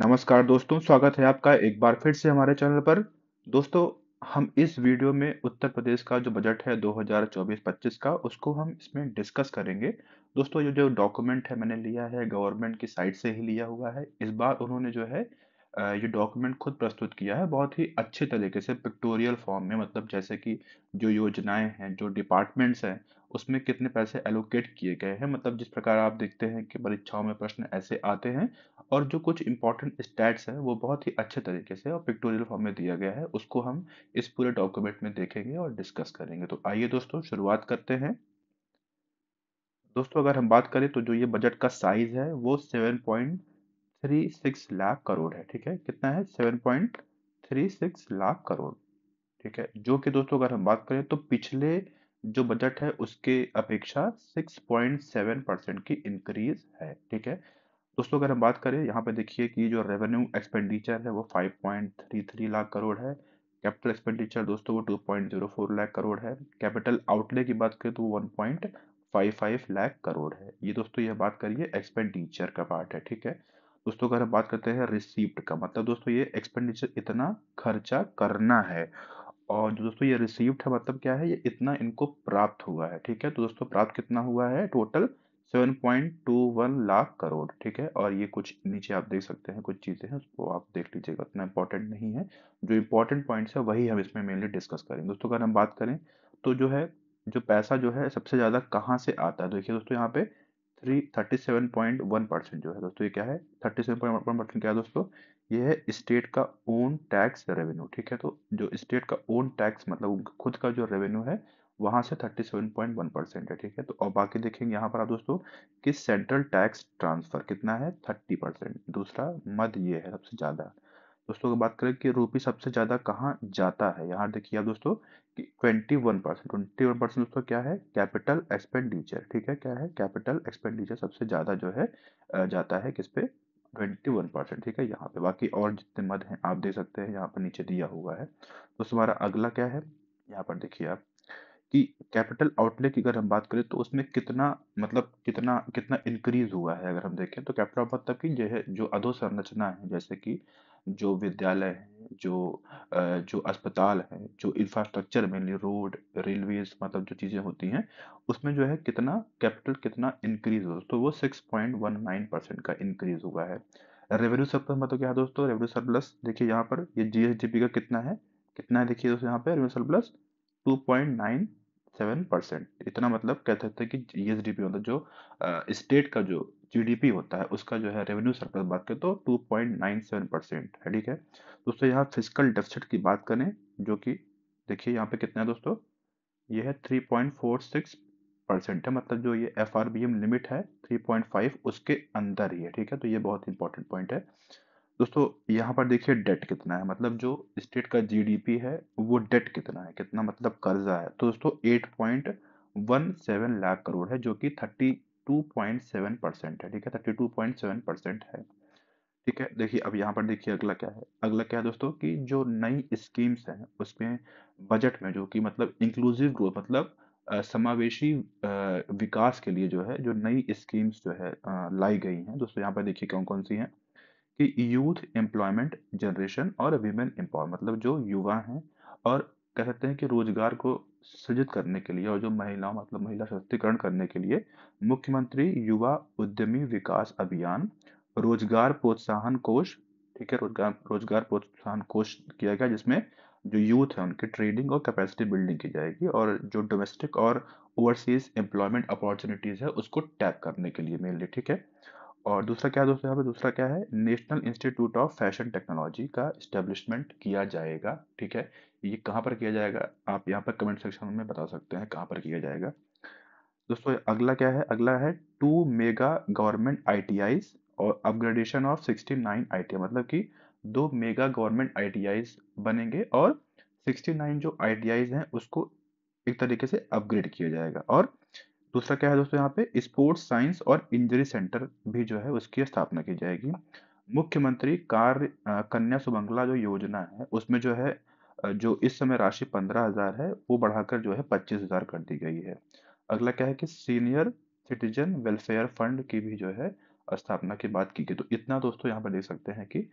नमस्कार दोस्तों स्वागत है आपका एक बार फिर से हमारे चैनल पर दोस्तों हम इस वीडियो में उत्तर प्रदेश का जो बजट है 2024-25 का उसको हम इसमें डिस्कस करेंगे दोस्तों ये जो डॉक्यूमेंट है मैंने लिया है गवर्नमेंट की साइट से ही लिया हुआ है इस बार उन्होंने जो है ये डॉक्यूमेंट खुद प्रस्तुत किया है बहुत ही अच्छे तरीके से पिक्टोरियल फॉर्म में मतलब जैसे कि जो योजनाएं हैं जो डिपार्टमेंट्स हैं उसमें कितने पैसे एलोकेट किए गए हैं मतलब जिस प्रकार आप देखते हैं कि परीक्षाओं में प्रश्न ऐसे आते हैं और जो कुछ इंपॉर्टेंट स्टैट्स हैं वो बहुत ही अच्छे तरीके से और पिक्टोरियल फॉर्म में दिया गया है उसको हम इस पूरे डॉक्यूमेंट में देखेंगे और डिस्कस करेंगे तो आइए दोस्तों शुरुआत करते हैं दोस्तों अगर हम बात करें तो जो ये बजट का साइज है वो seven point three six lakh crore है ठीक है कितना है seven point three six lakh crore ठीक है जो कि दोस्तों अगर हम बात करें तो पिछले जो बजट है उसके अपेक्षा सिक्स पॉइंट सेवन परसेंट की इंक्रीज है ठीक है दोस्तों अगर हम बात करें यहाँ पे देखिए कि जो रेवेन्यू एक्सपेंडिचर है वो five point three three lakh crore है कैपिटल एक्सपेंडिचर दोस्तों वो two point zero four lakh crore है कैपिटल आउटले की बात करें तो वो one point five five lakh crore है ये दोस्तों यह बात करिए एक्सपेंडिचर का पार्ट है ठीक है दोस्तों अगर बात करते हैं रिसीप्ट का मतलब दोस्तों ये एक्सपेंडिचर इतना खर्चा करना है और जो दोस्तों ये रिसीव्ड है मतलब क्या है ये इतना इनको प्राप्त हुआ है ठीक है तो दोस्तों प्राप्त कितना हुआ है टोटल 7.21 लाख करोड़ ठीक है और ये कुछ नीचे आप देख सकते हैं कुछ चीज़ें हैं उसको आप देख लीजिएगा इतना इंपॉर्टेंट नहीं है जो इंपॉर्टेंट पॉइंट्स है वही हम इसमें मेनली डिस्कस करेंगे दोस्तों अगर हम बात करें तो जो है जो पैसा जो है सबसे ज़्यादा कहाँ से आता है देखिए दोस्तों यहाँ पे three thirty seven point one percent जो है दोस्तों ये क्या है thirty seven point one percent क्या है दोस्तों ये है स्टेट का ओन टैक्स रेवेन्यू ठीक है तो जो स्टेट का ओन टैक्स मतलब खुद का जो रेवेन्यू है वहाँ से 37.1 परसेंट है ठीक है तो और बाकी देखेंगे यहाँ पर आप दोस्तों कि सेंट्रल टैक्स ट्रांसफर कितना है 30 परसेंट दूसरा मद ये है सबसे ज़्यादा दोस्तों बात करें कि रूपी सबसे ज़्यादा कहाँ जाता है यहाँ देखिए आप दोस्तों कि twenty one percent twenty one percent दोस्तों क्या है कैपिटल एक्सपेंडिचर ठीक है क्या है कैपिटल एक्सपेंडिचर सबसे ज़्यादा जो है जाता है किस पे ट्वेंटी वन परसेंट ठीक है यहाँ पे बाकी और जितने मद हैं आप देख सकते हैं यहाँ पर नीचे दिया हुआ है दोस्तों हमारा अगला क्या है यहाँ पर देखिए आप कि कैपिटल आउटले की अगर हम बात करें तो उसमें कितना मतलब कितना कितना इंक्रीज हुआ है अगर हम देखें तो कैपिटल मतलब की जो है जो अधोसंरचना है जैसे कि जो विद्यालय है जो जो अस्पताल है जो इंफ्रास्ट्रक्चर मेनली रोड रेलवेज मतलब जो चीज़ें होती हैं उसमें जो है कितना कैपिटल कितना इंक्रीज हो तो वो six point one nine percent का इंक्रीज हुआ है रेवेन्यू सरप्लस मतलब क्या है दोस्तों रेवेन्यू सरप्लस देखिए यहाँ पर ये पी का कितना है कितना है देखिए दोस्तों यहाँ पे revenue surplus two point nine seven percent इतना मतलब कह सकते हैं कि पी मतलब जो स्टेट का जो जीडीपी होता है उसका जो है रेवेन्यू सरप्लस बात करें तो 2.97 परसेंट है ठीक है दोस्तों यहाँ फिजिकल डेफिसिट की बात करें जो कि देखिए यहाँ पे कितना है दोस्तों ये है 3.46 परसेंट है मतलब जो ये एफ लिमिट है 3.5 उसके अंदर ही है ठीक है तो ये बहुत इंपॉर्टेंट पॉइंट है दोस्तों यहाँ पर देखिए डेट कितना है मतलब जो स्टेट का जीडीपी है वो डेट कितना है कितना मतलब कर्जा है तो दोस्तों eight point one seven lakh crore है जो कि थर्टी 32.7 परसेंट है ठीक है 32.7 परसेंट है ठीक है देखिए अब यहाँ पर देखिए अगला क्या है अगला क्या है दोस्तों कि जो नई स्कीम्स हैं उसमें बजट में जो कि मतलब इंक्लूसिव ग्रोथ मतलब समावेशी विकास के लिए जो है जो नई स्कीम्स जो है लाई गई हैं दोस्तों यहाँ पर देखिए कौन कौन सी हैं कि यूथ एम्प्लॉयमेंट जनरेशन और वीमेन एम्पावर मतलब जो युवा हैं और कह सकते हैं कि रोजगार को सृजित करने के लिए और जो महिलाओं मतलब महिला सशक्तिकरण करने के लिए मुख्यमंत्री युवा उद्यमी विकास अभियान रोजगार प्रोत्साहन कोष ठीक है रोजगार रोजगार प्रोत्साहन कोष किया गया जिसमें जो यूथ है उनकी ट्रेनिंग और कैपेसिटी बिल्डिंग की जाएगी और जो डोमेस्टिक और ओवरसीज एम्प्लॉयमेंट अपॉर्चुनिटीज़ है उसको टैप करने के लिए मेनली ठीक है और दूसरा क्या है दोस्तों यहाँ पे दूसरा क्या है national institute of fashion technology का इस्टेब्लिशमेंट किया जाएगा ठीक है ये कहाँ पर किया जाएगा आप यहाँ पर कमेंट सेक्शन में बता सकते हैं कहाँ पर किया जाएगा दोस्तों अगला क्या है अगला है टू मेगा गवर्नमेंट आई और upgradation of sixty nine I मतलब कि दो मेगा गवर्नमेंट आई बनेंगे और सिक्सटी जो आई हैं उसको एक तरीके से अपग्रेड किया जाएगा और दूसरा क्या है दोस्तों यहाँ पे स्पोर्ट्स साइंस और इंजरी सेंटर भी जो है उसकी स्थापना की जाएगी मुख्यमंत्री कार्य कन्या सुमंगला जो योजना है उसमें जो है जो इस समय राशि पंद्रह हजार है वो बढ़ाकर जो है पच्चीस हजार कर दी गई है अगला क्या है कि सीनियर सिटीजन वेलफेयर फंड की भी जो है स्थापना की बात की गई तो इतना दोस्तों यहाँ पर देख सकते हैं कि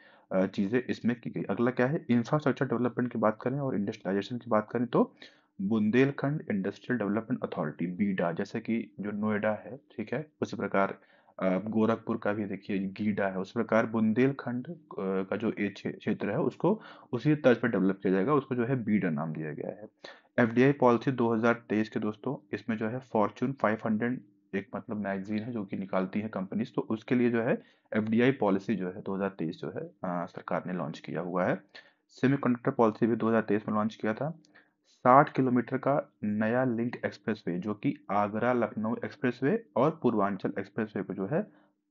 चीज़ें इसमें की गई अगला क्या है इंफ्रास्ट्रक्चर डेवलपमेंट की बात करें और इंडस्ट्रियलाइजेशन की बात करें तो Bundelkhand industrial development authority BIDA जैसे कि जो नोएडा है ठीक है उसी प्रकार गोरखपुर का भी देखिए गीडा है उस प्रकार बुंदेलखंड का जो ए क्षेत्र है उसको उसी तर्ज पर डेवलप किया जाएगा उसको जो है बीडा नाम दिया गया है एफ पॉलिसी 2023 के दोस्तों इसमें जो है फॉर्चून 500 एक मतलब मैगजीन है जो कि निकालती है कंपनीज तो उसके लिए जो है एफ पॉलिसी जो है 2023 जो है आ, सरकार ने लॉन्च किया हुआ है सेमीकंडक्टर पॉलिसी भी 2023 में लॉन्च किया था 60 किलोमीटर का नया लिंक एक्सप्रेसवे जो कि आगरा लखनऊ एक्सप्रेसवे और पूर्वांचल एक्सप्रेसवे को जो है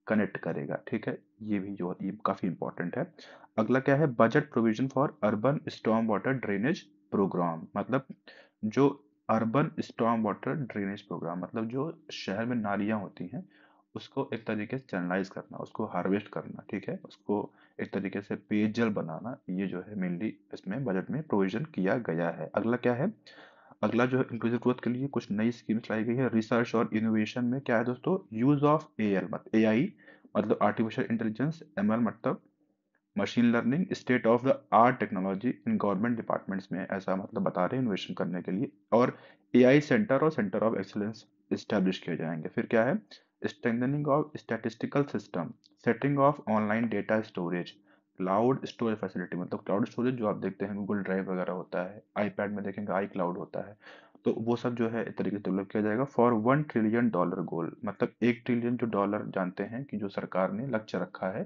कनेक्ट करेगा ठीक है ये भी जो ये काफ़ी इंपॉर्टेंट है अगला क्या है budget provision for urban storm water drainage programme मतलब जो urban storm water drainage programme मतलब जो शहर में नालियां होती हैं उसको एक तरीके से चैनलाइज करना उसको हार्वेस्ट करना ठीक है उसको एक तरीके से पेयजल बनाना ये जो है मेनली इसमें बजट में प्रोविजन किया गया है अगला क्या है अगला जो है इंक्लूसिव ग्रोथ के लिए कुछ नई स्कीम्स लाई गई है रिसर्च और इनोवेशन में क्या है दोस्तों यूज ऑफ ए एल मत ए आई मतलब आर्टिफिशियल इंटेलिजेंस एम एल मतलब machine learning state of the art technology in government departments में ऐसा मतलब बता रहे हैं इनोवेशन करने के लिए और ए आई सेंटर और सेंटर ऑफ एक्सलेंस इस्टेब्लिश किए जाएंगे फिर क्या है strengthening of statistical system setting of online data storage cloud storage facility मतलब क्लाउड स्टोरेज जो आप देखते हैं गूगल ड्राइव वगैरह होता है आईपैड में देखेंगे आई क्लाउड होता है तो वो सब जो है इस तरीके से डेवलप किया जाएगा for one trillion dollar goal मतलब एक ट्रिलियन जो डॉलर जानते हैं कि जो सरकार ने लक्ष्य रखा है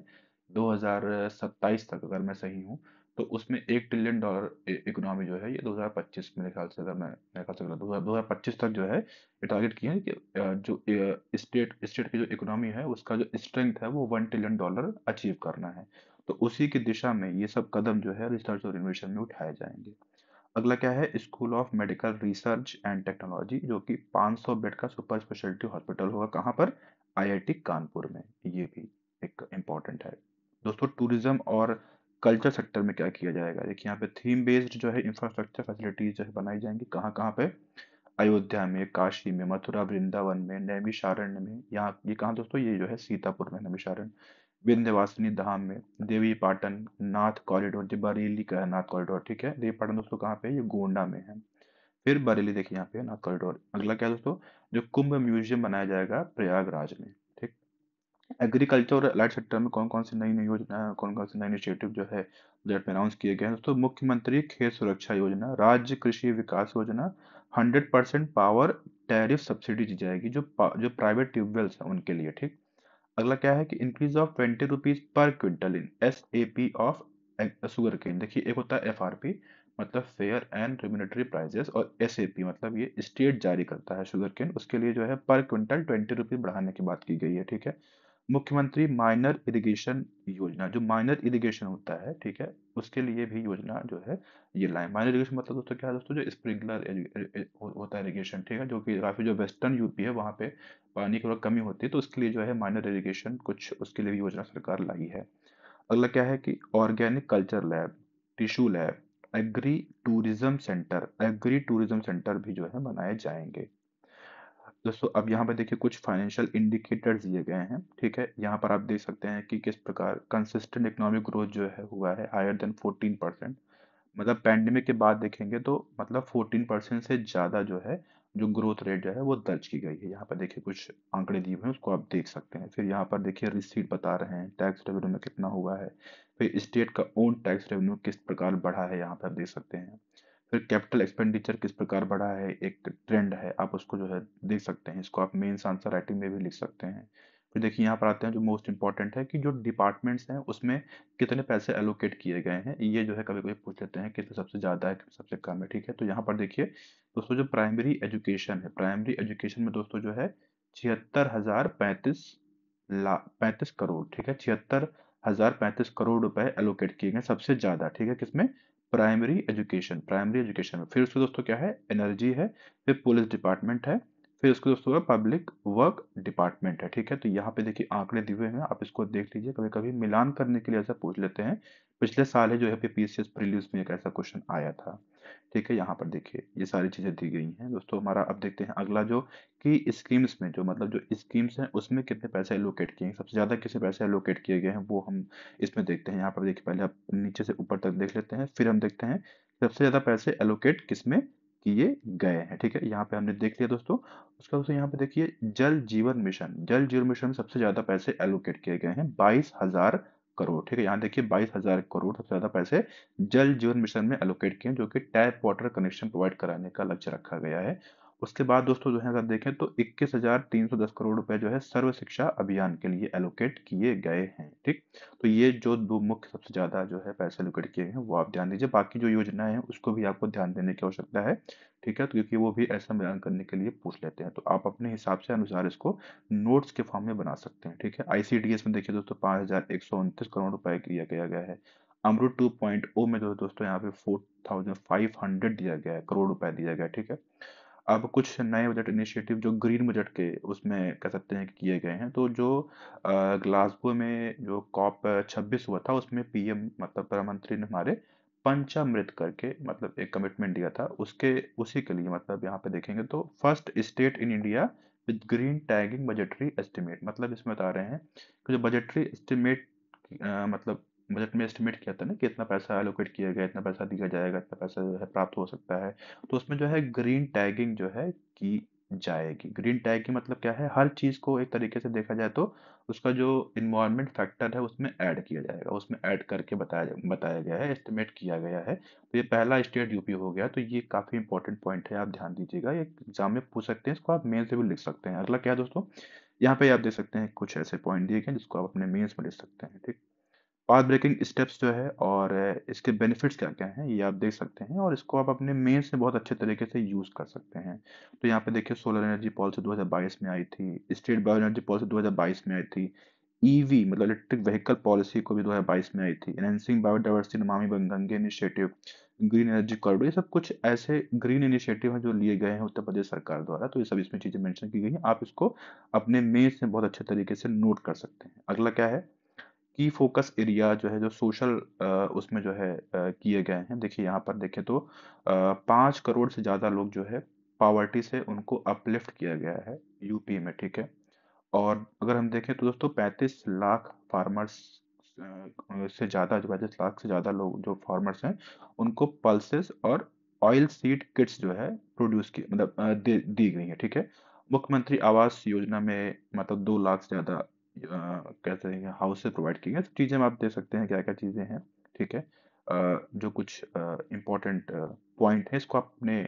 2027 तक अगर मैं सही हूँ तो उसमें एक ट्रिलियन डॉलर इकोनॉमी जो है ये 2025 मेरे ख्याल से अगर मैं मेरे ख्याल से दो हज़ार पच्चीस तक जो है ये टारगेट किया है कि जो स्टेट स्टेट की जो इकोनॉमी है उसका जो स्ट्रेंथ है वो वन ट्रिलियन डॉलर अचीव करना है तो उसी की दिशा में ये सब कदम जो है रिसर्च और इन्वेशन में उठाए जाएंगे अगला क्या है school of medical research and technology जो कि 500 बेड का सुपर स्पेशलिटी हॉस्पिटल होगा कहाँ पर आईआईटी कानपुर में ये भी एक इम्पॉर्टेंट है दोस्तों टूरिज्म और कल्चर सेक्टर में क्या किया जाएगा देखिए यहाँ पे थीम बेस्ड जो है इंफ्रास्ट्रक्चर फैसिलिटीज जो है बनाई जाएंगी कहाँ कहाँ पे अयोध्या में काशी में मथुरा वृंदावन में नैमिषारण्य में यहाँ ये कहाँ दोस्तों ये जो है सीतापुर में नैमिषारण्य विंध्यवासिनी धाम में देवी पाटन नाथ कॉरिडोर जो बरेली का है नाथ कॉरिडोर ठीक है देवी पाटन दोस्तों कहाँ पे ये गोंडा में है फिर बरेली देखिए यहाँ पे नाथ कॉरिडोर अगला क्या दोस्तों जो कुंभ म्यूजियम बनाया जाएगा प्रयागराज में एग्रीकल्चर और अलाइड सेक्टर में कौन कौन सी नई नई योजना कौन कौन से नए इनिशिएटिव जो है बजट में अनाउंस किए गए हैं दोस्तों मुख्यमंत्री खेत सुरक्षा योजना राज्य कृषि विकास योजना hundred percent power tariff subsidy दी जाएगी जो जो प्राइवेट ट्यूबवेल्स हैं उनके लिए ठीक अगला क्या है कि increase of twenty rupees per quintal in S A P of sugar cane देखिए एक होता है एफ आर पी मतलब फेयर एंड रेम्यूनेटरी प्राइजेस और एस ए पी मतलब ये स्टेट जारी करता है शुगर केन उसके लिए जो है पर क्विंटल ट्वेंटी रुपीज बढ़ाने की बात की गई है ठीक है मुख्यमंत्री माइनर इरिगेशन योजना जो माइनर इरिगेशन होता है ठीक है उसके लिए भी योजना जो है ये लाए माइनर इरिगेशन मतलब दोस्तों क्या है दोस्तों जो स्प्रिंकलर होता है इरिगेशन ठीक है जो कि काफ़ी जो वेस्टर्न यूपी है वहाँ पे पानी की कमी होती है तो उसके लिए जो है माइनर इरीगेशन कुछ उसके लिए भी योजना सरकार लाई है अगला क्या है कि organic culture lab tissue lab agri tourism centre agri tourism centre भी जो है बनाए जाएंगे दोस्तों अब यहाँ पे देखिए कुछ फाइनेंशियल इंडिकेटर्स दिए गए हैं ठीक है यहाँ पर आप देख सकते हैं कि किस प्रकार कंसिस्टेंट इकोनॉमिक ग्रोथ जो है हुआ है हायर देन 14 परसेंट मतलब पैंडमिक के बाद देखेंगे तो मतलब 14 परसेंट से ज़्यादा जो है जो ग्रोथ रेट जो है वो दर्ज की गई है यहाँ पर देखिए कुछ आंकड़े दिए हुए उसको आप देख सकते हैं फिर यहाँ पर देखिए रिसीट बता रहे हैं टैक्स रेवेन्यू में कितना हुआ है फिर स्टेट का ओन टैक्स रेवेन्यू किस प्रकार बढ़ा है यहाँ पर आप देख सकते हैं फिर कैपिटल एक्सपेंडिचर किस प्रकार बढ़ा है एक ट्रेंड है आप उसको जो है देख सकते हैं इसको आप मेन्स आंसर राइटिंग में भी लिख सकते हैं फिर देखिए यहाँ पर आते हैं जो मोस्ट इंपॉर्टेंट है कि जो डिपार्टमेंट्स हैं उसमें कितने पैसे एलोकेट किए गए हैं ये जो है कभी कभी पूछ लेते हैं कि तो सबसे ज़्यादा है सबसे कम है ठीक है तो यहाँ पर देखिए दोस्तों जो प्राइमरी एजुकेशन है प्राइमरी एजुकेशन में दोस्तों जो है छिहत्तर हज़ार पैंतीस लाख पैंतीस करोड़ ठीक है छिहत्तर हज़ार पैंतीस करोड़ रुपए एलोकेट किए गए सबसे ज़्यादा ठीक है किसमें प्राइमरी एजुकेशन प्राइमरी एजुकेशन में फिर उसके दोस्तों क्या है एनर्जी है फिर पुलिस डिपार्टमेंट है फिर उसके दोस्तों है पब्लिक वर्क डिपार्टमेंट है ठीक है तो यहाँ पे देखिए आंकड़े दिए हैं आप इसको देख लीजिए कभी कभी मिलान करने के लिए ऐसा पूछ लेते हैं पिछले साल है जो है पीसीएस प्रीलिम्स में एक ऐसा क्वेश्चन आया था ठीक है यहाँ पर देखिए ये सारी चीज़ें दी गई हैं दोस्तों हमारा अब देखते हैं अगला जो कि स्कीम्स में जो मतलब जो स्कीम्स हैं उसमें कितने पैसे एलोकेट किए हैं सबसे ज़्यादा किसे पैसे एलोकेट किए गए हैं वो हम इसमें देखते हैं यहाँ पर देखिए पहले आप नीचे से ऊपर तक देख लेते हैं फिर हम देखते हैं सबसे ज़्यादा पैसे एलोकेट किस में किए गए हैं ठीक है यहाँ पे हमने देख लिया दोस्तों उसका दोस्तों यहाँ पे देखिए जल जीवन मिशन जल जीवन मिशन में सबसे ज़्यादा पैसे एलोकेट किए गए हैं बाईस हज़ार करोड़ ठीक है यहाँ देखिए बाईस हजार करोड़ सबसे ज्यादा पैसे जल जीवन मिशन में एलोकेट किए जो कि टैप वाटर कनेक्शन प्रोवाइड कराने का लक्ष्य रखा गया है उसके बाद दोस्तों जो है अगर देखें तो 21,310 करोड़ रुपए जो है सर्व शिक्षा अभियान के लिए एलोकेट किए गए हैं ठीक तो ये जो दो मुख्य सबसे ज़्यादा जो है पैसे एलोकेट किए हैं वो आप ध्यान दीजिए बाकी जो योजनाएं हैं उसको भी आपको ध्यान देने की आवश्यकता है ठीक है तो क्योंकि वो भी ऐसा मिलान करने के लिए पूछ लेते हैं तो आप अपने हिसाब से अनुसार इसको नोट्स के फॉर्म में बना सकते हैं ठीक है आईसीडीएस में देखिए दोस्तों पाँच करोड़ रुपए दिया गया है अमरुद ओ में जो दोस्तों यहाँ पे फोर दिया गया है करोड़ रुपए दिया गया ठीक है अब कुछ नए बजट इनिशिएटिव जो ग्रीन बजट के उसमें कह सकते हैं कि किए गए हैं तो जो ग्लासगो में जो कॉप छब्बीस हुआ था उसमें पीएम मतलब प्रधानमंत्री ने हमारे पंचामृत करके मतलब एक कमिटमेंट दिया था उसके उसी के लिए मतलब यहाँ पे देखेंगे तो first state in India with green tagging budgetary estimate मतलब इसमें बता रहे हैं कि जो बजटरी एस्टिमेट मतलब बजट में एस्टिमेट किया था ना कि इतना पैसा एलोकेट किया गया इतना पैसा दिया जाएगा इतना पैसा जो है प्राप्त हो सकता है तो उसमें जो है ग्रीन टैगिंग जो है की जाएगी ग्रीन टैग की मतलब क्या है हर चीज़ को एक तरीके से देखा जाए तो उसका जो इन्वायरमेंट फैक्टर है उसमें ऐड किया जाएगा उसमें ऐड करके बताया बताया गया है एस्टिमेट किया गया है तो ये पहला स्टेट यूपी हो गया तो ये काफ़ी इंपॉर्टेंट पॉइंट है आप ध्यान दीजिएगा ये एग्जाम में पूछ सकते हैं इसको आप मेन से भी लिख सकते हैं अगला क्या है दोस्तों यहाँ पे आप देख सकते हैं कुछ ऐसे पॉइंट दिए गए जिसको आप अपने मेन्स में लिख सकते हैं ठीक पाथ ब्रेकिंग स्टेप्स जो है और इसके बेनिफिट्स क्या क्या हैं ये आप देख सकते हैं और इसको आप अपने मेन्स में बहुत अच्छे तरीके से यूज़ कर सकते हैं तो यहाँ पे देखिए सोलर एनर्जी पॉलिसी 2022 में आई थी स्टेट बायो एनर्जी पॉलिसी 2022 में आई थी ईवी e मतलब इलेक्ट्रिक व्हीकल पॉलिसी को भी 2022 में आई थी enhancing biodiversity Namami Gange initiative green energy corridor ये सब कुछ ऐसे ग्रीन इनिशिएटिव हैं जो लिए गए हैं उत्तर प्रदेश सरकार द्वारा तो ये सब इसमें चीज़ें मेंशन की गई हैं आप इसको अपने मेन में बहुत अच्छे तरीके से नोट कर सकते हैं अगला क्या है की फोकस एरिया जो है जो सोशल उसमें जो है किए गए हैं देखिए यहाँ पर देखें तो पाँच करोड़ से ज़्यादा लोग जो है पावर्टी से उनको अपलिफ्ट किया गया है यूपी में ठीक है और अगर हम देखें तो दोस्तों पैंतीस लाख फार्मर्स से ज़्यादा जो पैंतीस लाख से ज़्यादा लोग जो फार्मर्स हैं उनको पल्सेस और ऑयल सीड किट्स जो है प्रोड्यूस की मतलब दी गई है ठीक है मुख्यमंत्री आवास योजना में मतलब दो लाख से ज़्यादा कहते हैं हाउस से प्रोवाइड की गई तो चीज़ें आप दे सकते हैं क्या क्या चीज़ें हैं ठीक है जो कुछ इम्पोर्टेंट पॉइंट है इसको आप अपने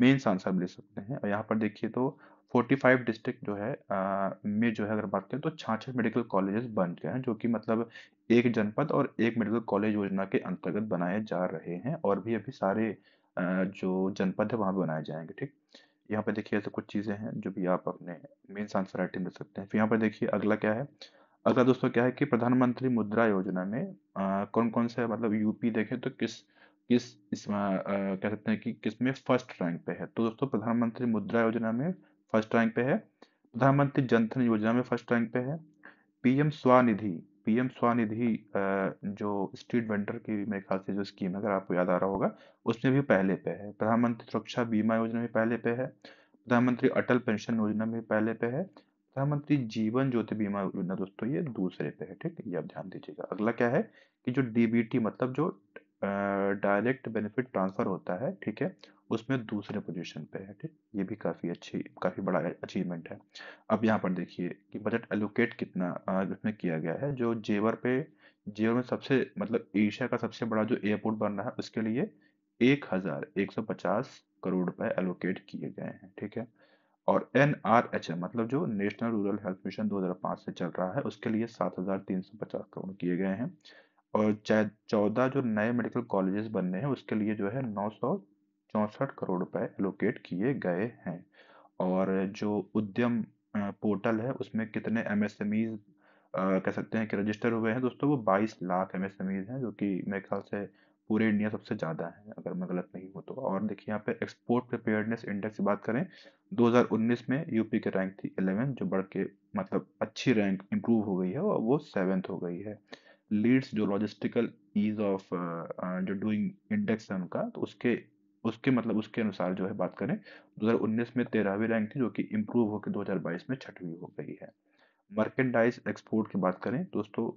मेन्स आंसर में ले सकते हैं और यहाँ पर देखिए तो 45 डिस्ट्रिक्ट जो है आ, में जो है अगर बात करें तो छाछठ मेडिकल कॉलेजेस बन गए हैं जो कि मतलब एक जनपद और एक मेडिकल कॉलेज योजना के अंतर्गत बनाए जा रहे हैं और भी अभी सारे आ, जो जनपद है वहाँ बनाए जाएंगे ठीक यहाँ पर देखिए ऐसे तो कुछ चीज़ें हैं जो भी आप अपने मेन्स आंसर राइटिंग दे सकते हैं फिर यहाँ पर देखिए अगला क्या है अगला दोस्तों क्या है कि प्रधानमंत्री मुद्रा योजना में कौन कौन से मतलब यूपी देखें तो किस किस इसमें कह सकते हैं कि किस में फर्स्ट रैंक पे है तो दोस्तों प्रधानमंत्री मुद्रा योजना में फर्स्ट रैंक पे है प्रधानमंत्री जनधन योजना में फर्स्ट रैंक पे है पीएम स्वनिधि पीएम स्वानिधि जो स्ट्रीट वेंडर की मेरे ख्याल से जो स्कीम है अगर आपको याद आ रहा होगा उसमें भी पहले पे है प्रधानमंत्री सुरक्षा बीमा योजना भी पहले पे है प्रधानमंत्री अटल पेंशन योजना भी पहले पे है प्रधानमंत्री जीवन ज्योति बीमा योजना दोस्तों ये दूसरे पे है ठीक है ये आप ध्यान दीजिएगा अगला क्या है कि जो डीबीटी मतलब जो डायरेक्ट बेनिफिट ट्रांसफ़र होता है ठीक है उसमें दूसरे पोजीशन पे है ठीक ये भी काफ़ी अच्छी काफ़ी बड़ा अचीवमेंट है अब यहाँ पर देखिए कि बजट एलोकेट कितना इसमें किया गया है जो जेवर पे जेवर में सबसे मतलब एशिया का सबसे बड़ा जो एयरपोर्ट बन रहा है उसके लिए एक हज़ार एक सौ पचास करोड़ रुपए एलोकेट किए गए हैं ठीक है और एन आर एच एम मतलब जो नेशनल रूरल हेल्थ मिशन पांच से चल रहा है उसके लिए पचास करोड़ किए गए हैं और चौदह जो नए मेडिकल कॉलेजेस बनने हैं उसके लिए जो है नौ सौ चौंसठ करोड़ रुपए एलोकेट किए गए हैं और जो उद्यम पोर्टल है उसमें कितने एम एस एम ईज कह सकते हैं कि रजिस्टर हुए हैं दोस्तों वो बाईस lakh M S M Es हैं जो कि मेरे ख्याल से पूरे इंडिया सबसे ज़्यादा है अगर मैं गलत नहीं हूँ तो और देखिए यहाँ पे एक्सपोर्ट प्रिपेयरनेस इंडेक्स की बात करें 2019 में यूपी की रैंक थी 11 जो बढ़ के मतलब अच्छी रैंक इंप्रूव हो गई है और वो सेवेंथ हो गई है लीड्स जो लॉजिस्टिकल ईज ऑफ जो डूइंग इंडेक्स है उनका तो उसके उसके मतलब उसके अनुसार जो है बात करें 2019 तो में तेरहवीं रैंक थी जो कि इम्प्रूव होकर 2022 में छठवीं हो गई है मर्केंडाइज एक्सपोर्ट की बात करें तो दोस्तों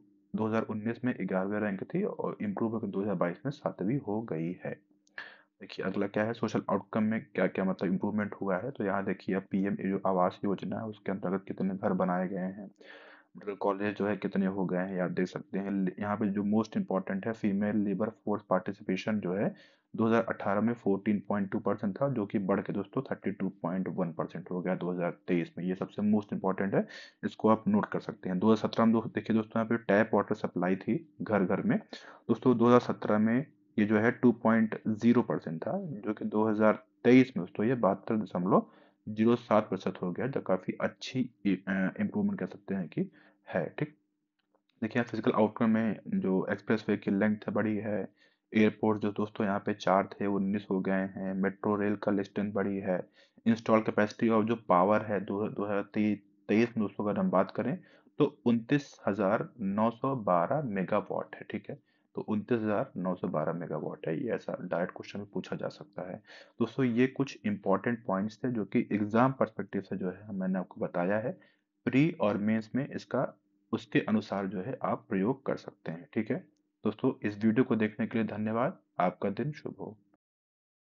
2019 में ग्यारहवीं रैंक थी और इम्प्रूव होकर 2022 में सातवीं हो गई है देखिए अगला क्या है सोशल आउटकम में क्या क्या मतलब इम्प्रूवमेंट हुआ है तो यहाँ देखिए पी जो आवास योजना है उसके अंतर्गत कितने घर बनाए गए हैं मेडिकल कॉलेज जो है कितने हो गए हैं ये देख सकते हैं यहाँ पे जो मोस्ट इंपॉर्टेंट है फीमेल लेबर फोर्स पार्टिसिपेशन जो है 2018 में 14.2 परसेंट था जो कि बढ़ के दोस्तों 32.1 परसेंट हो गया 2023 में ये सबसे मोस्ट इंपॉर्टेंट है इसको आप नोट कर सकते हैं 2017 में देखिए दोस्तों यहाँ पे टैप वाटर सप्लाई थी घर घर में दोस्तों 2017 में ये जो है 2.0 परसेंट था जो कि 2023 में दोस्तों ये बहत्तर दशमलव जीरो सात प्रतिशत हो गया जो काफ़ी अच्छी इम्प्रूवमेंट कह सकते हैं कि है ठीक देखिए यहाँ फिजिकल आउटकम में जो एक्सप्रेस वे की लेंथ बढ़ी है एयरपोर्ट जो दोस्तों यहाँ पे चार थे वो उन्नीस हो गए हैं मेट्रो रेल का लिस्टेंस बढ़ी है इंस्टॉल कैपेसिटी और जो पावर है दो दो हज़ार तेईस में दोस्तों अगर हम बात करें तो उनतीस हज़ार नौ सौ बारह मेगावाट है ठीक है तो उनतीस नौ मेगावाट है ये ऐसा डायरेक्ट क्वेश्चन में पूछा जा सकता है दोस्तों ये कुछ इंपॉर्टेंट पॉइंट्स थे जो कि एग्जाम परस्पेक्टिव से जो है मैंने आपको बताया है प्री और मेंस में इसका उसके अनुसार जो है आप प्रयोग कर सकते हैं ठीक है दोस्तों इस वीडियो को देखने के लिए धन्यवाद आपका दिन शुभ हो